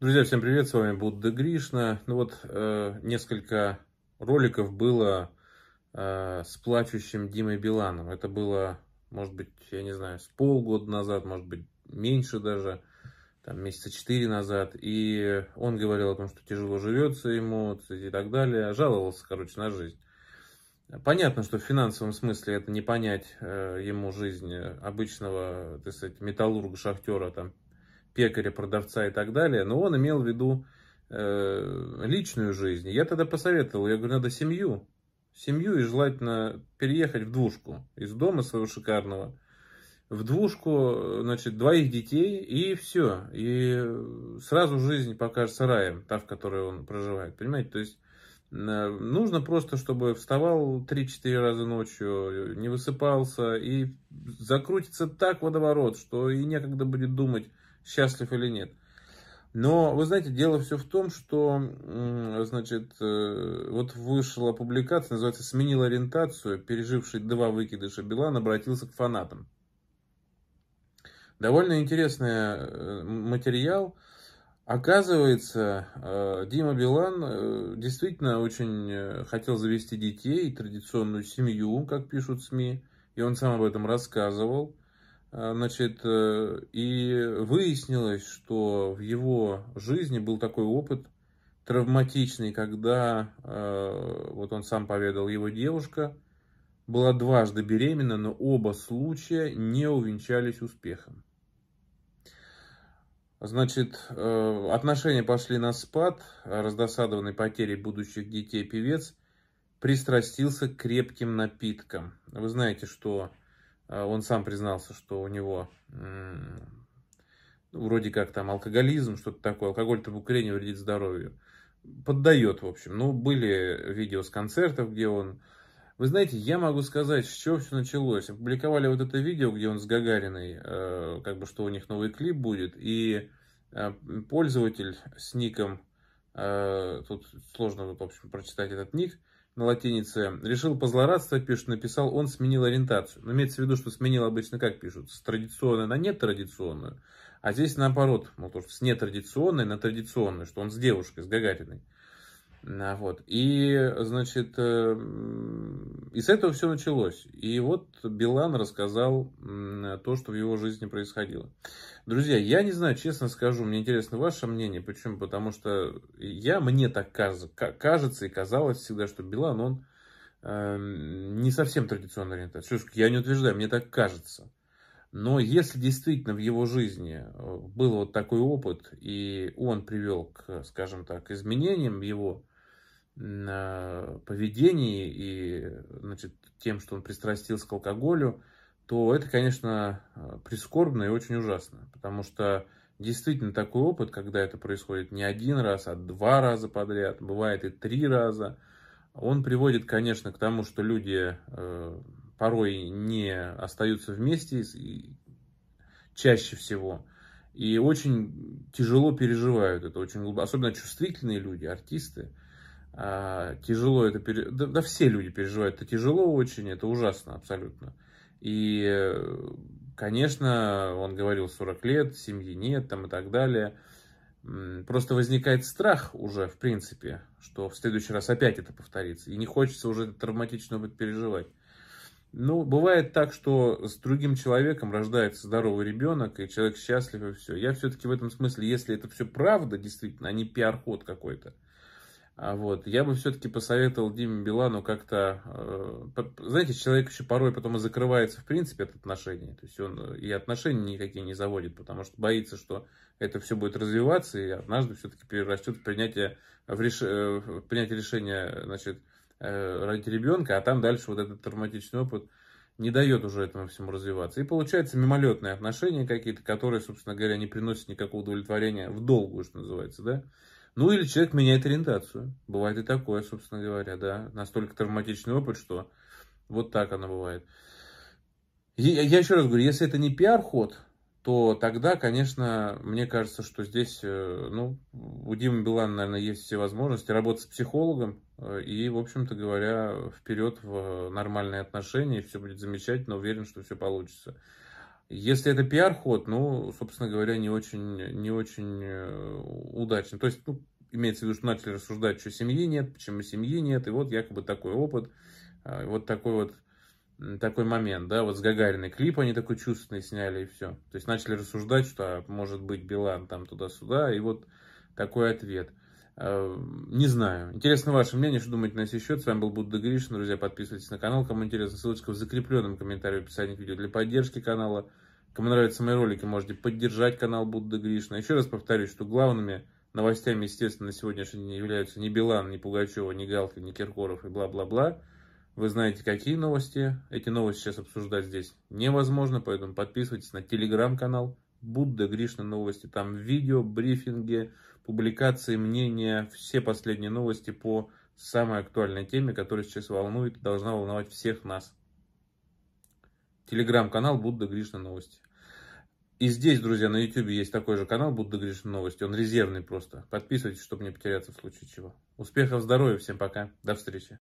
Друзья, всем привет, с вами Будда Гришна. Ну вот, э, несколько роликов было э, с плачущим Димой Биланом. Это было, может быть, я не знаю, с полгода назад, может быть, меньше даже, там, месяца четыре назад. И он говорил о том, что тяжело живется ему и так далее. Жаловался, короче, на жизнь. Понятно, что в финансовом смысле это не понять э, ему жизнь обычного, так сказать, металлурга, шахтера, там, пекаря, продавца и так далее, но он имел в виду э, личную жизнь. Я тогда посоветовал, я говорю, надо семью, семью и желательно переехать в двушку из дома своего шикарного в двушку, значит, двоих детей и все. И сразу жизнь покажется раем, та, в которой он проживает, понимаете? То есть Э, нужно просто, чтобы вставал 3-4 раза ночью, э, не высыпался и закрутится так водоворот, что и некогда будет думать, счастлив или нет. Но, вы знаете, дело все в том, что, значит, э, вот вышла публикация, называется «Сменил ориентацию», переживший два выкидыша Билан обратился к фанатам. Довольно интересный материал – Оказывается, э, Дима Билан э, действительно очень э, хотел завести детей, и традиционную семью, как пишут СМИ, и он сам об этом рассказывал. Значит, и выяснилось, что в его жизни был такой опыт травматичный, когда, вот он сам поведал, его девушка была дважды беременна, но оба случая не увенчались успехом. Значит, э, отношения пошли на спад, а раздосадованный потерей будущих детей певец пристрастился к крепким напиткам. Вы знаете, что э, он сам признался, что у него ну, вроде как там алкоголизм, что-то такое. Алкоголь табукурение вредит здоровью. Поддает, в общем. Ну, были видео с концертов, где он... Вы знаете, я могу сказать, с чего все началось. Опубликовали вот это видео, где он с Гагариной, э, как бы, что у них новый клип будет, и Э, пользователь с ником, э, тут сложно, в общем, прочитать этот ник, на латинице, решил позлорадствовать, пишет, написал, он сменил ориентацию. Но ну, имеется в виду, что сменил обычно как пишут, с традиционной на нетрадиционную, а здесь наоборот, ну, то, что с нетрадиционной на традиционную, что он с девушкой, с Гагариной. Э, вот. И, значит, эм, и с этого все началось. И вот Билан рассказал то, что в его жизни происходило. Друзья, я не знаю, честно скажу, мне интересно ваше мнение. Почему? Потому что я, мне так кажется и казалось всегда, что Билан, он эм, не совсем традиционно ориентация. Я не утверждаю, мне так кажется. Но если действительно в его жизни э, был вот такой опыт, и он привел к, скажем так, изменениям его Э, поведении и значит, тем, что он пристрастился к алкоголю, то это, конечно, э, прискорбно и очень ужасно. Потому что действительно такой опыт, когда это происходит не один раз, а два раза подряд, бывает и три раза, он приводит, конечно, к тому, что люди э, порой не остаются вместе чаще всего. И очень тяжело переживают это, очень глубоко, особенно чувствительные люди, артисты, а, тяжело это пере... да, да все люди переживают, это тяжело очень, это ужасно абсолютно. И, э, конечно, он говорил 40 лет, семьи нет там и так далее. Просто возникает страх уже, в принципе, что в следующий раз опять это повторится. И не хочется уже травматично быть переживать. Ну, бывает так, что с другим человеком рождается здоровый ребенок, и человек счастлив, и все. Я все-таки в этом смысле, если это все правда, действительно, а не пиар-ход какой-то, а вот. Я бы все-таки посоветовал Диме Билану как-то... Э, знаете, человек еще порой потом и закрывается, в принципе, от отношений. То есть он э, и отношения никакие не заводит, потому что боится, что это все будет развиваться, и однажды все-таки перерастет в принятие, в реш... Э, в принятие решения значит, родить ребенка, а там дальше вот этот травматичный опыт не дает уже этому всему развиваться. И получается мимолетные отношения какие-то, которые, собственно говоря, не приносят никакого удовлетворения в долгую, что называется, да? Ну или человек меняет ориентацию. Бывает и такое, собственно говоря, да. Настолько травматичный опыт, что вот так оно бывает. Я, я еще раз говорю, если это не пиар-ход, то тогда, конечно, мне кажется, что здесь, э, ну, у Димы Билана, наверное, есть все возможности работать с психологом э, и, в общем-то говоря, вперед в нормальные отношения, и все будет замечательно, уверен, что все получится. Если это пиар-ход, ну, собственно говоря, не очень, не очень э, удачно. То есть, ну, имеется в виду, что начали рассуждать, что семьи нет, почему семьи нет, и вот якобы такой опыт, а, вот такой вот такой момент, да, вот с Гагариной клип они такой чувственный сняли и все. То есть начали рассуждать, что а, может быть Билан там туда-сюда, и вот такой ответ – Э, не знаю. Интересно ваше мнение, что думаете на сей счет. С вами был Будда Гришин. Друзья, подписывайтесь на канал. Кому интересно, ссылочка в закрепленном комментарии в описании к видео для поддержки канала. Кому нравятся мои ролики, можете поддержать канал Будда Гришина. Еще раз повторюсь, что главными новостями, естественно, на сегодняшний день являются не Билан, не Пугачева, не Галкин, не Киркоров и бла-бла-бла. Вы знаете, какие новости. Эти новости сейчас обсуждать здесь невозможно, поэтому подписывайтесь на телеграм-канал Будда, Гришны новости, там видео, брифинги, публикации, мнения, все последние новости по самой актуальной теме, которая сейчас волнует должна волновать всех нас. Телеграм-канал Будда Гришна Новости. И здесь, друзья, на YouTube есть такой же канал Будда Гришна Новости. Он резервный просто. Подписывайтесь, чтобы не потеряться в случае чего. Успехов, здоровья, всем пока. До встречи.